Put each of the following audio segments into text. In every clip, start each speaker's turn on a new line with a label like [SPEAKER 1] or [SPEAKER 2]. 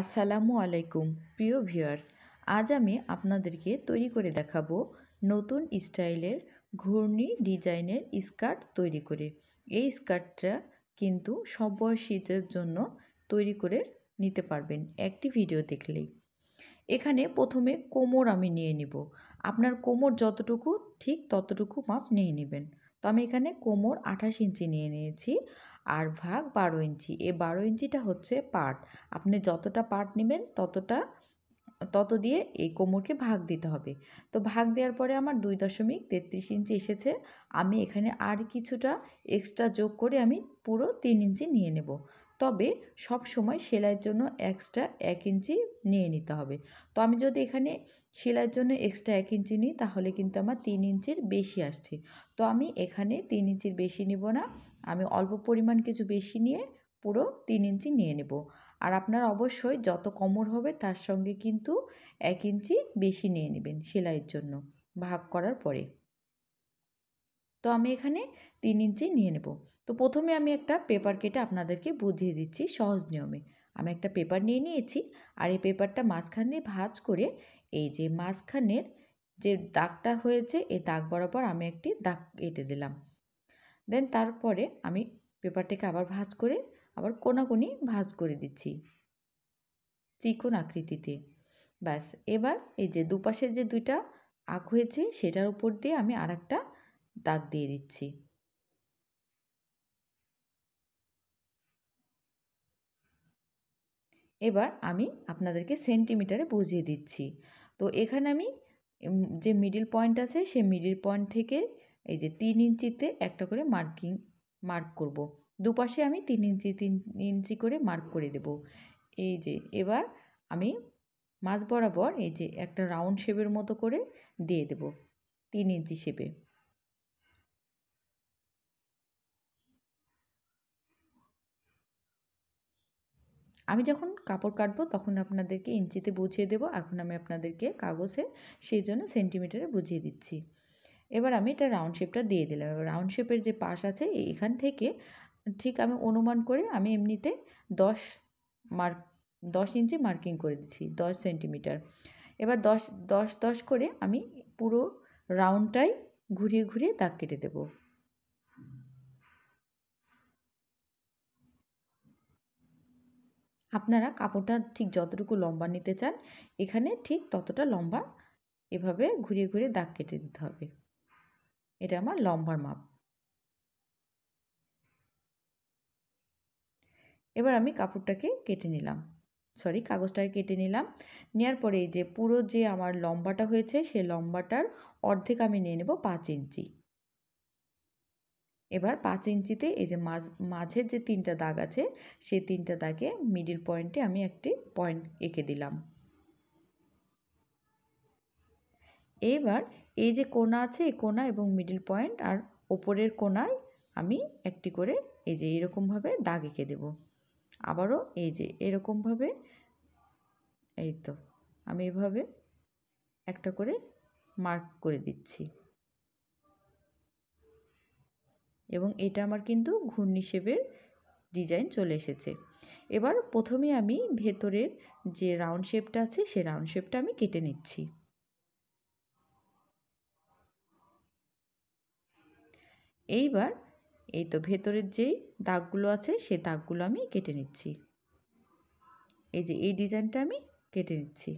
[SPEAKER 1] আসসালামু আলাইকুম প্রিয় ভিউয়ার্স আজ আমি আপনাদেরকে তৈরি করে দেখাবো নতুন স্টাইলের ঘূর্ণি ডিজাইনের স্কার্ট তৈরি করে এই স্কার্টটা কিন্তু সব বয়সীদের জন্য তৈরি করে নিতে পারবেন একটি ভিডিও দেখলেই এখানে প্রথমে কোমর আমি নিয়ে নিব আপনার কোমর যতটুকু ঠিক ততটুকু মাপ নিয়ে নেবেন তো আমি এখানে কোমর আঠাশ ইঞ্চি নিয়ে নিয়েছি আর ভাগ বারো ইঞ্চি এ বারো ইঞ্চিটা হচ্ছে পাট আপনি যতটা পার্ট নেবেন ততটা তত দিয়ে এই কোমরকে ভাগ দিতে হবে তো ভাগ দেওয়ার পরে আমার দুই দশমিক তেত্রিশ ইঞ্চি এসেছে আমি এখানে আর কিছুটা এক্সট্রা যোগ করে আমি পুরো তিন ইঞ্চি নিয়ে নেব তবে সব সময় সেলাইয়ের জন্য এক্সট্রা এক ইঞ্চি নিয়ে নিতে হবে তো আমি যদি এখানে সেলাইয়ের জন্য এক্সট্রা এক ইঞ্চি নিই তাহলে কিন্তু আমার তিন ইঞ্চির বেশি আসছে তো আমি এখানে তিন ইঞ্চির বেশি নেব না আমি অল্প পরিমাণ কিছু বেশি নিয়ে পুরো তিন ইঞ্চি নিয়ে নেব আর আপনার অবশ্যই যত কোমর হবে তার সঙ্গে কিন্তু এক ইঞ্চি বেশি নিয়ে নেবেন সেলাইয়ের জন্য ভাগ করার পরে তো আমি এখানে তিন ইঞ্চি নিয়ে নেব তো প্রথমে আমি একটা পেপার কেটে আপনাদেরকে বুঝিয়ে দিচ্ছি সহজ নিয়মে আমি একটা পেপার নিয়ে নিয়েছি আর এই পেপারটা মাঝখান দিয়ে ভাঁজ করে এই যে মাঝখানের যে দাগটা হয়েছে এই দাগ বরাবর আমি একটি দাগ কেটে দিলাম দেন তারপরে আমি পেপারটাকে আবার ভাজ করে আবার কোনাকোনি ভাজ করে দিচ্ছি ত্রিকোণ আকৃতিতে ব্যাস এবার এই যে দুপাশে যে দুইটা আঁক হয়েছে সেটার উপর দিয়ে আমি আর একটা দাগ দিয়ে দিচ্ছি এবার আমি আপনাদেরকে সেন্টিমিটারে বুঝিয়ে দিচ্ছি তো এখানে আমি যে মিডিল পয়েন্ট আছে সেই মিডিল পয়েন্ট থেকে এই যে তিন ইঞ্চিতে একটা করে মার্কিং মার্ক করব। দুপাশে আমি তিন ইঞ্চি তিন ইঞ্চি করে মার্ক করে দেব এই যে এবার আমি মাছ বরাবর এই যে একটা রাউন্ড শেপের মতো করে দিয়ে দেব তিন ইঞ্চি শেপে আমি যখন কাপড় কাটবো তখন আপনাদেরকে ইঞ্চিতে বুঝিয়ে দেব এখন আমি আপনাদেরকে কাগজে সেই জন্য সেন্টিমিটারে বুঝিয়ে দিচ্ছি এবার আমি এটা রাউন্ড শেপটা দিয়ে দিলাম এবার রাউন্ড শেপের যে পাশ আছে এখান থেকে ঠিক আমি অনুমান করে আমি এমনিতে দশ মার্ক দশ ইঞ্চি মার্কিং করে দিচ্ছি দশ সেন্টিমিটার এবার দশ দশ দশ করে আমি পুরো রাউন্ডটাই ঘুরিয়ে ঘুরিয়ে দাগ কেটে দেবো আপনারা কাপড়টা ঠিক যতটুকু লম্বা নিতে চান এখানে ঠিক ততটা লম্বা এভাবে ঘুরিয়ে ঘুরিয়ে দাগ কেটে দিতে হবে এটা আমার লম্বার মাপ এবার আমি কাপড়টাকে কেটে নিলাম সরি কাগজটাকে কেটে নিলাম নেওয়ার পরে যে পুরো যে আমার লম্বাটা হয়েছে সে লম্বাটার অর্ধেক আমি নিয়ে নেব পাঁচ ইঞ্চি এবার পাঁচ ইঞ্চিতে এই যে মাঝের যে তিনটা দাগ আছে সেই তিনটা দাগে মিডিল পয়েন্টে আমি একটি পয়েন্ট এঁকে দিলাম এইবার এই যে কোনা আছে এই কোনা এবং মিডিল পয়েন্ট আর ওপরের কোনায় আমি একটি করে এই যে এরকমভাবে দাগ এঁকে দেব আবারও এই যে এরকমভাবে এই তো আমি এভাবে একটা করে মার্ক করে দিচ্ছি এবং এটা আমার কিন্তু ঘূর্ণি শেপের ডিজাইন চলে এসেছে এবার প্রথমে আমি ভেতরের যে রাউন্ড শেপটা আছে সে রাউন্ড শেপটা আমি কেটে নিচ্ছি এইবার এই তো ভেতরের যেই দাগগুলো আছে সেই দাগগুলো আমি কেটে নিচ্ছি এই যে এই ডিজাইনটা আমি কেটে নিচ্ছি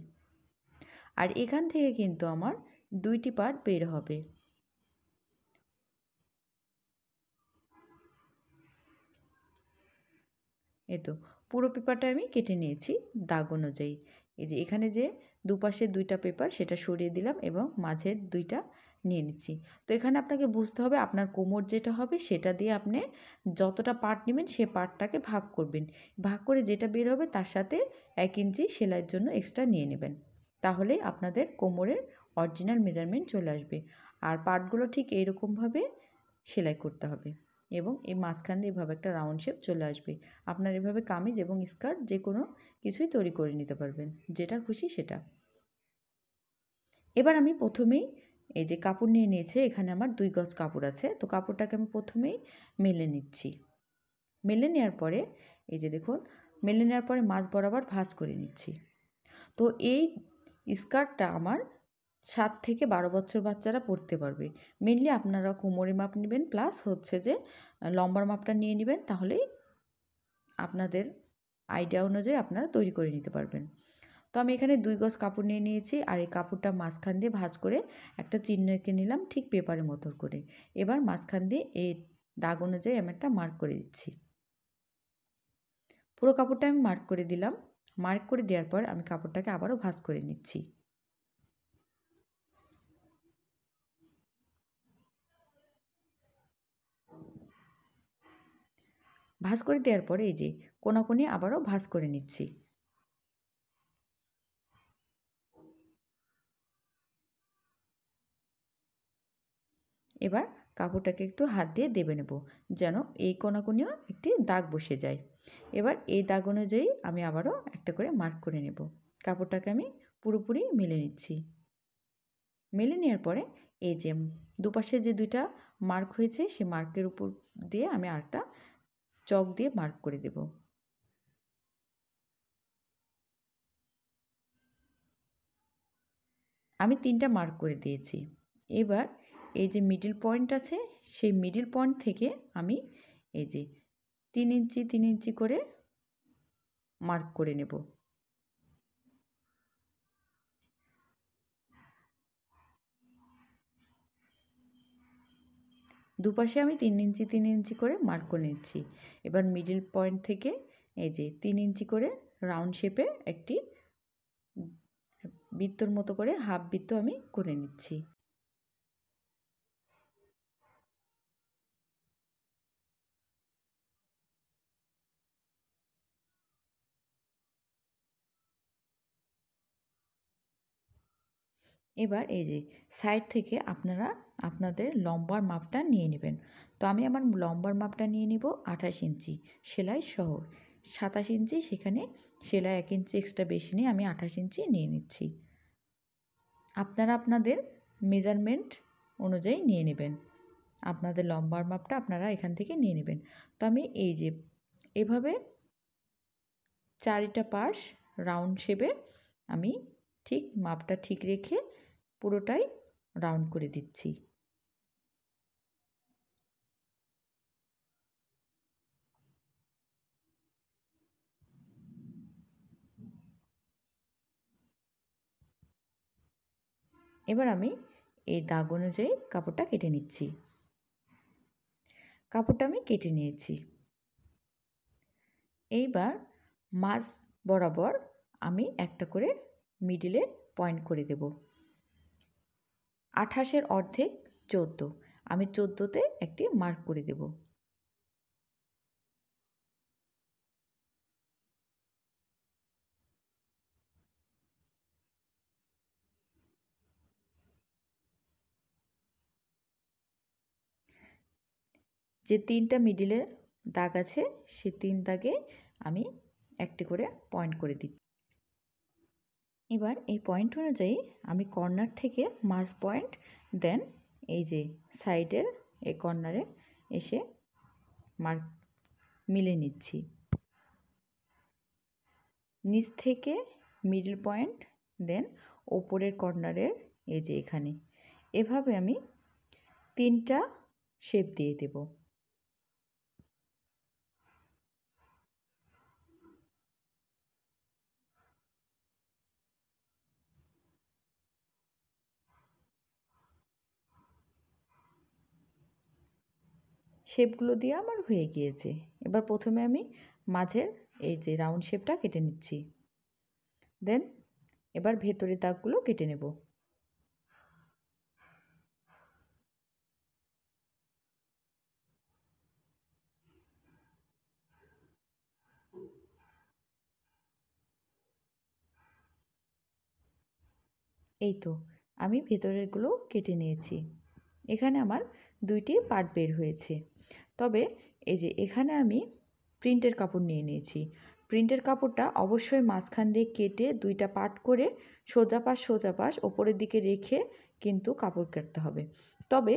[SPEAKER 1] আর এখান থেকে কিন্তু আমার দুইটি পার্ট বের হবে এ তো পুরো পেপারটা আমি কেটে নিয়েছি দাগ অনুযায়ী এই যে এখানে যে দুপাশে দুইটা পেপার সেটা সরিয়ে দিলাম এবং মাঝের দুইটা নিয়ে নিচ্ছি তো এখানে আপনাকে বুঝতে হবে আপনার কোমর যেটা হবে সেটা দিয়ে আপনি যতটা পার্ট নেবেন সে পার্টটাকে ভাগ করবেন ভাগ করে যেটা বের হবে তার সাথে এক ইঞ্চি সেলাইয়ের জন্য এক্সট্রা নিয়ে নেবেন তাহলে আপনাদের কোমরের অরিজিনাল মেজারমেন্ট চলে আসবে আর পার্টগুলো ঠিক এইরকমভাবে সেলাই করতে হবে এবং এই মাঝখান দিয়ে এভাবে একটা রাউন্ড শেপ চলে আসবে আপনার এভাবে কামিজ এবং স্কার্ট যে কোনো কিছুই তৈরি করে নিতে পারবেন যেটা খুশি সেটা এবার আমি প্রথমেই এই যে কাপড় নিয়ে নিয়েছে এখানে আমার দুই গজ কাপড় আছে তো কাপড়টাকে আমি প্রথমেই মেলে নিচ্ছি মেলে নেওয়ার পরে এই যে দেখুন মেলে নেওয়ার পরে মাছ বরাবর ভাঁজ করে নিচ্ছি তো এই স্কার্টটা আমার সাত থেকে বারো বছর বাচ্চারা পড়তে পারবে মেনলি আপনারা কোমরে মাপ নেবেন প্লাস হচ্ছে যে লম্বার মাপটা নিয়ে নেবেন তাহলেই আপনাদের আইডিয়া অনুযায়ী আপনারা তৈরি করে নিতে পারবেন তো আমি এখানে দুই গজ কাপড় নিয়ে নিয়েছি আর এই কাপড়টা মাঝখান দিয়ে ভাঁজ করে একটা চিহ্ন এঁকে নিলাম ঠিক পেপারের মতো করে এবার মাঝখান দিয়ে এই দাগ অনুযায়ী আমি একটা মার্ক করে দিচ্ছি পুরো কাপড়টা আমি মার্ক করে দিলাম মার্ক করে দেওয়ার পর আমি কাপড়টাকে আবারও ভাঁজ করে নিচ্ছি ভাঁজ করে দেওয়ার পরে এই যে কোনাকুনি আবারও ভাঁজ করে নিচ্ছি এবার কাপড়টাকে একটু হাত দিয়ে দেবে নেব যেন এই কোনাকোনিও একটি দাগ বসে যায় এবার এই দাগ অনুযায়ী আমি আবারও একটা করে মার্ক করে নেব কাপড়টাকে আমি পুরোপুরি মেলে নিচ্ছি মেলে নেওয়ার পরে এই যে দুপাশে যে দুইটা মার্ক হয়েছে সে মার্কের উপর দিয়ে আমি আরেকটা চক দিয়ে মার্ক করে দেব আমি তিনটা মার্ক করে দিয়েছি এবার এই যে মিডিল পয়েন্ট আছে সেই মিডিল পয়েন্ট থেকে আমি এই যে তিন ইঞ্চি তিন ইঞ্চি করে মার্ক করে নেব দুপাশে আমি তিন ইঞ্চি তিন ইঞ্চি করে মার্ক করে নিচ্ছি এবার মিডিল পয়েন্ট থেকে এই যে তিন ইঞ্চি করে রাউন্ড শেপে একটি বৃত্তর মতো করে হাফ বৃত্ত আমি করে নিচ্ছি এবার এই যে সাইড থেকে আপনারা আপনাদের লম্বার মাপটা নিয়ে নেবেন তো আমি আমার লম্বার মাপটা নিয়ে নিব আঠাশ ইঞ্চি সেলাই সহ সাতাশ ইঞ্চি সেখানে সেলাই এক ইঞ্চি এক্সট্রা বেশি নিয়ে আমি আঠাশ ইঞ্চি নিয়ে নিচ্ছি আপনারা আপনাদের মেজারমেন্ট অনুযায়ী নিয়ে নেবেন আপনাদের লম্বার মাপটা আপনারা এখান থেকে নিয়ে নেবেন তো আমি এই যে এভাবে চারিটা পাশ রাউন্ড শেপে আমি ঠিক মাপটা ঠিক রেখে পুরোটাই রাউন্ড করে দিচ্ছি এবার আমি এই দাগ অনুযায়ী কাপড়টা কেটে নিচ্ছি কাপড়টা আমি কেটে নিয়েছি এইবার মাছ বরাবর আমি একটা করে মিডিলে পয়েন্ট করে দেবো আঠাশের অর্ধেক চোদ্দো আমি চোদ্দোতে একটি মার্ক করে দেব যে তিনটা মিডিলের দাগ আছে সে তিন দাগে আমি একটি করে পয়েন্ট করে দিচ্ছি এবার এই পয়েন্ট অনুযায়ী আমি কর্নার থেকে মাস পয়েন্ট দেন এই যে সাইডের এই কর্নারে এসে মার্ক মিলে নিচ্ছি নিচ থেকে মিডল পয়েন্ট দেন ওপরের কর্নারের এই যে এখানে এভাবে আমি তিনটা শেপ দিয়ে দেবো শেপগুলো দিয়ে আমার হয়ে গিয়েছে এবার প্রথমে আমি মাঝের এই যে রাউন্ড শেপটা কেটে নিচ্ছি দেন এবার ভেতরে দাগগুলো কেটে নেব এই তো আমি ভেতরেরগুলো কেটে নিয়েছি এখানে আমার দুইটি পার্ট বের হয়েছে তবে এই যে এখানে আমি প্রিন্টের কাপড় নিয়ে নিয়েছি প্রিন্টের কাপড়টা অবশ্যই মাঝখান দিয়ে কেটে দুইটা পাট করে সোজা পাশ সোজা পাশ ওপরের দিকে রেখে কিন্তু কাপড় কাটতে হবে তবে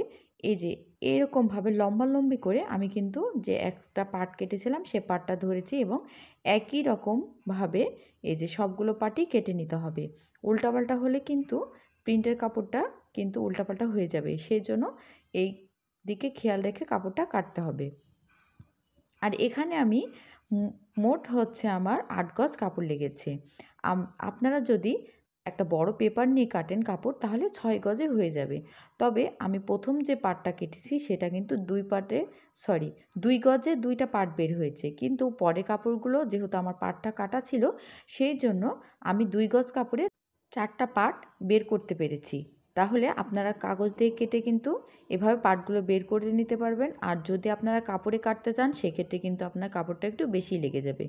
[SPEAKER 1] এই যে এরকমভাবে লম্বালম্বি করে আমি কিন্তু যে একটা পাট কেটেছিলাম সে পাটটা ধরেছি এবং একই রকমভাবে এই যে সবগুলো পাটই কেটে নিতে হবে উল্টাপাল্টা হলে কিন্তু প্রিন্টের কাপড়টা কিন্তু উল্টাপাল্টা হয়ে যাবে সেই জন্য এই দিকে খেয়াল রেখে কাপড়টা কাটতে হবে আর এখানে আমি মোট হচ্ছে আমার আট গজ কাপড় লেগেছে আপনারা যদি একটা বড় পেপার নিয়ে কাটেন কাপড় তাহলে ছয় গজে হয়ে যাবে তবে আমি প্রথম যে পাটটা কেটেছি সেটা কিন্তু দুই পাটে সরি দুই গজে দুইটা পাট বের হয়েছে কিন্তু পরে কাপড়গুলো যেহেতু আমার পাটটা কাটা ছিল সেই জন্য আমি দুই গজ কাপড়ে চারটা পাট বের করতে পেরেছি তাহলে আপনারা কাগজ দিয়ে কেটে কিন্তু এভাবে পাটগুলো বের করে নিতে পারবেন আর যদি আপনারা কাপড়ে কাটতে চান সেক্ষেত্রে কিন্তু আপনার কাপড়টা একটু বেশি লেগে যাবে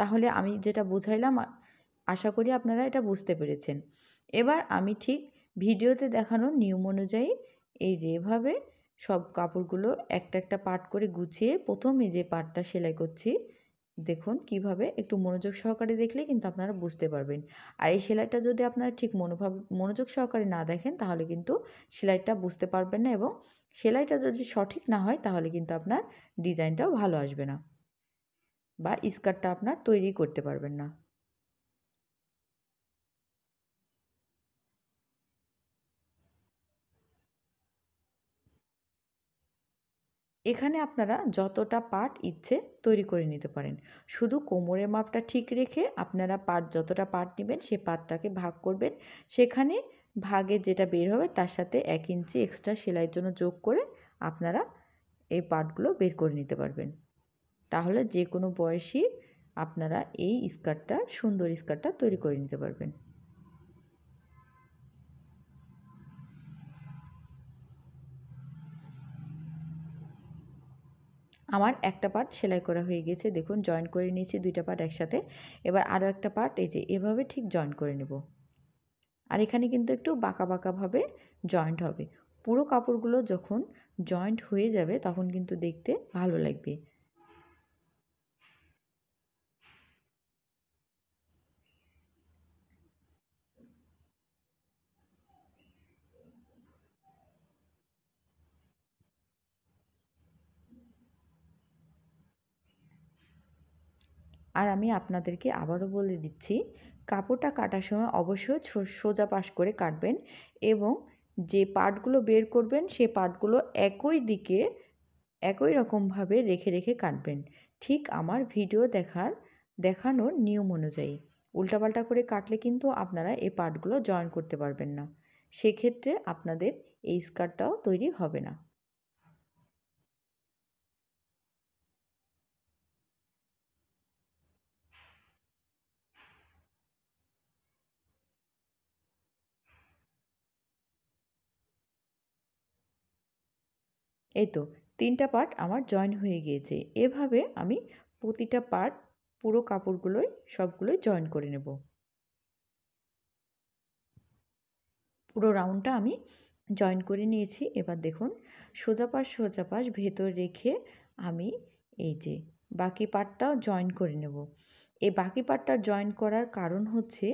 [SPEAKER 1] তাহলে আমি যেটা বুঝাইলাম আশা করি আপনারা এটা বুঝতে পেরেছেন এবার আমি ঠিক ভিডিওতে দেখানো নিয়ম অনুযায়ী এই যে এভাবে সব কাপড়গুলো একটা একটা পার্ট করে গুছিয়ে প্রথমে যে পার্টটা সেলাই করছি দেখুন কিভাবে একটু মনোযোগ সহকারে দেখলে কিন্তু আপনারা বুঝতে পারবেন আর এই সেলাইটা যদি আপনারা ঠিক মনোভাব মনোযোগ সহকারে না দেখেন তাহলে কিন্তু সেলাইটা বুঝতে পারবেন না এবং সেলাইটা যদি সঠিক না হয় তাহলে কিন্তু আপনার ডিজাইনটাও ভালো আসবে না বা স্কার্টটা আপনার তৈরি করতে পারবেন না এখানে আপনারা যতটা পাট ইচ্ছে তৈরি করে নিতে পারেন শুধু কোমরের মাপটা ঠিক রেখে আপনারা পাট যতটা পাট নেবেন সে পাটটাকে ভাগ করবেন সেখানে ভাগে যেটা বের হবে তার সাথে এক ইঞ্চি এক্সট্রা সেলাইয়ের জন্য যোগ করে আপনারা এই পাটগুলো বের করে নিতে পারবেন তাহলে যে কোনো বয়সী আপনারা এই স্কার্টটা সুন্দর স্কার্টটা তৈরি করে নিতে পারবেন আমার একটা পার্ট সেলাই করা হয়ে গেছে দেখুন জয়েন করে নিয়েছি দুইটা পার্ট একসাথে এবার আরও একটা পার্ট এই যে এভাবে ঠিক জয়েন করে নেব আর এখানে কিন্তু একটু বাঁকা বাঁকাভাবে জয়েন্ট হবে পুরো কাপড়গুলো যখন জয়েন্ট হয়ে যাবে তখন কিন্তু দেখতে ভালো লাগবে আর আমি আপনাদেরকে আবারও বলে দিচ্ছি কাপড়টা কাটার সময় অবশ্যই সোজা পাশ করে কাটবেন এবং যে পার্টগুলো বের করবেন সে পার্টগুলো একই দিকে একই রকমভাবে রেখে রেখে কাটবেন ঠিক আমার ভিডিও দেখার দেখানোর নিয়ম অনুযায়ী উল্টাপাল্টা করে কাটলে কিন্তু আপনারা এই পার্টগুলো জয়েন করতে পারবেন না সেক্ষেত্রে আপনাদের এই স্কার্টটাও তৈরি হবে না এই তো তিনটা পার্ট আমার জয়েন হয়ে গিয়েছে এভাবে আমি প্রতিটা পার্ট পুরো কাপড়গুলোই সবগুলোই জয়েন করে নেব পুরো রাউন্ডটা আমি জয়েন করে নিয়েছি এবার দেখুন সোজা পাশ সোজা পাশ ভেতর রেখে আমি এই যে বাকি পার্টটাও জয়েন করে নেব এই বাকি পার্টটা জয়েন করার কারণ হচ্ছে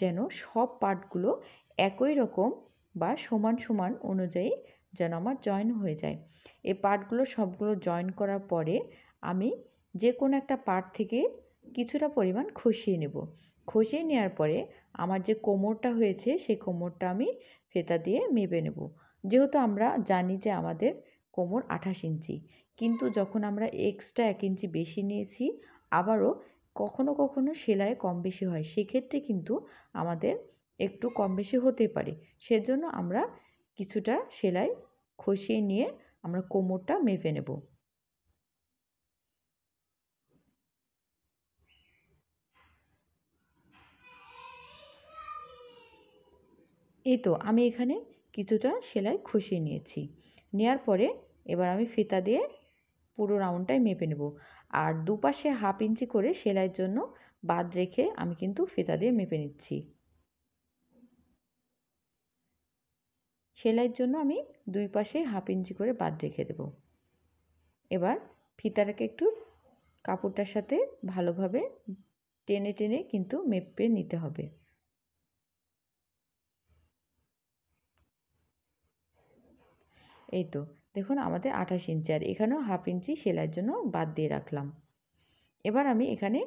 [SPEAKER 1] যেন সব পার্টগুলো একই রকম বা সমান সমান অনুযায়ী যেন আমার জয়েন হয়ে যায় এই পার্টগুলো সবগুলো জয়েন করার পরে আমি যে কোনো একটা পার্ট থেকে কিছুটা পরিমাণ খসিয়ে নেব খসিয়ে নেওয়ার পরে আমার যে কোমরটা হয়েছে সেই কোমরটা আমি ফেতা দিয়ে মেপে নেব যেহেতু আমরা জানি যে আমাদের কোমর আঠাশ ইঞ্চি কিন্তু যখন আমরা এক্সট্রা এক ইঞ্চি বেশি নিয়েছি আবারও কখনো কখনো সেলাই কম বেশি হয় সেক্ষেত্রে কিন্তু আমাদের একটু কম বেশি হতে পারে সেজন্য আমরা কিছুটা সেলাই খসিয়ে নিয়ে আমরা কোমরটা মেপে নেব এই তো আমি এখানে কিছুটা সেলাই খসিয়ে নিয়েছি নেয়ার পরে এবার আমি ফিতা দিয়ে পুরো রাউন্ডটাই মেপে নেব আর দুপাশে হাফ ইঞ্চি করে সেলাইয়ের জন্য বাদ রেখে আমি কিন্তু ফিতা দিয়ে মেপে নিচ্ছি সেলাইয়ের জন্য আমি দুই পাশে হাফ ইঞ্চি করে বাদ রেখে দেব এবার ফিতাটাকে একটু কাপড়টার সাথে ভালোভাবে টেনে টেনে কিন্তু মেপে নিতে হবে এই তো দেখুন আমাদের আঠাশ ইঞ্চি আর এখানেও হাফ ইঞ্চি সেলাইয়ের জন্য বাদ দিয়ে রাখলাম এবার আমি এখানে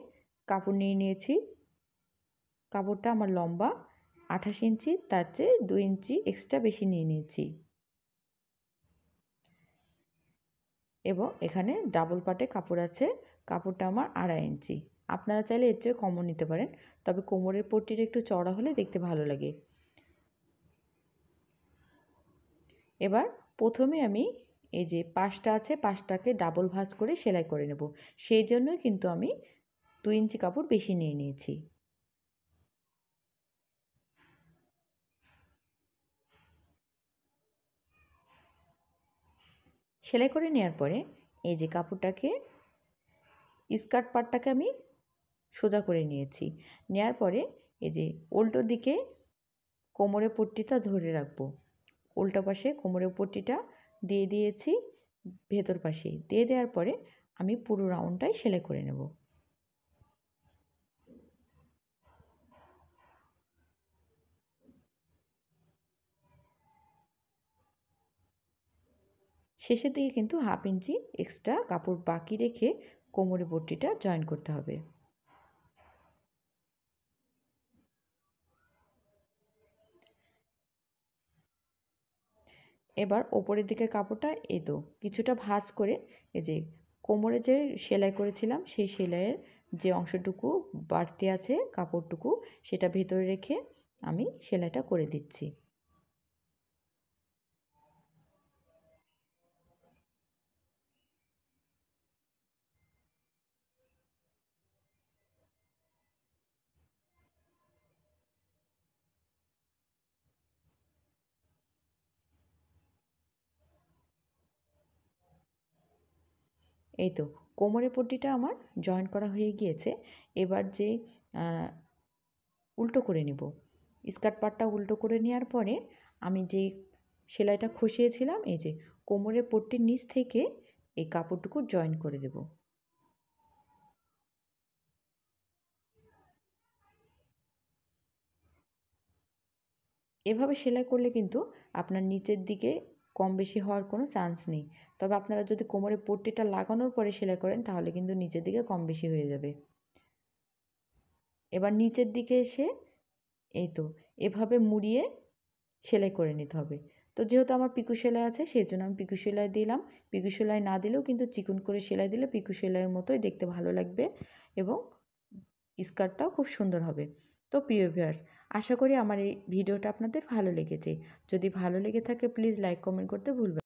[SPEAKER 1] কাপড় নিয়ে নিয়েছি কাপড়টা আমার লম্বা আঠাশ ইঞ্চি তার চেয়ে দু ইঞ্চি এক্সট্রা বেশি নিয়ে নিয়েছি এবং এখানে ডাবল পাটে কাপড় আছে কাপড়টা আমার আড়াই ইঞ্চি আপনারা চাইলে এর চেয়ে কমও নিতে পারেন তবে কোমরের পট্টিটা একটু চড়া হলে দেখতে ভালো লাগে এবার প্রথমে আমি এই যে পাশটা আছে পাশটাকে ডাবল ভাঁজ করে সেলাই করে নেব সেই জন্যই কিন্তু আমি দু ইঞ্চি কাপড় বেশি নিয়ে নিয়েছি সেলাই করে নেওয়ার পরে এই যে কাপড়টাকে স্কার্ট পাটটাকে আমি সোজা করে নিয়েছি নেয়ার পরে এই যে উল্টো দিকে কোমরে পট্টিটা ধরে রাখবো উল্টো পাশে কোমরে পট্টিটা দিয়ে দিয়েছি ভেতর পাশে দিয়ে দেওয়ার পরে আমি পুরো রাউন্ডটাই সেলাই করে নেব শেষের দিকে কিন্তু হাফ ইঞ্চি এক্সট্রা কাপড় বাকি রেখে কোমরে বটিটা জয়েন করতে হবে এবার ওপরের দিকের কাপড়টা এতো কিছুটা ভাঁজ করে এই যে কোমরে যে সেলাই করেছিলাম সেই সেলাইয়ের যে অংশটুকু বাড়তি আছে কাপড়টুকু সেটা ভেতরে রেখে আমি সেলাইটা করে দিচ্ছি এই তো কোমরের পট্টিটা আমার জয়েন করা হয়ে গিয়েছে এবার যে উল্টো করে নিব স্কার্ট পাটটা উল্টো করে নেওয়ার পরে আমি যে সেলাইটা খসিয়েছিলাম এই যে কোমরের পট্টির নিচ থেকে এই কাপড়টুকু জয়েন করে দেব এভাবে সেলাই করলে কিন্তু আপনার নিচের দিকে কম বেশি হওয়ার কোনো চান্স নেই তবে আপনারা যদি কোমরে পট্টিটা লাগানোর পরে সেলাই করেন তাহলে কিন্তু নিচের দিকে কম বেশি হয়ে যাবে এবার নিচের দিকে এসে এই তো এভাবে মুড়িয়ে সেলাই করে নিতে হবে তো যেহেতু আমার পিকু সেলাই আছে সেই জন্য আমি পিকু সেলাই দিলাম পিকু সেলাই না দিলেও কিন্তু চিকন করে সেলাই দিলে পিকু সেলাইয়ের মতোই দেখতে ভালো লাগবে এবং স্কার্টটাও খুব সুন্দর হবে তো প্রিয় ভিউয়ার্স আশা করি আমার এই ভিডিওটা আপনাদের ভালো লেগেছে যদি ভালো লেগে থাকে প্লিজ লাইক কমেন্ট করতে ভুলবেন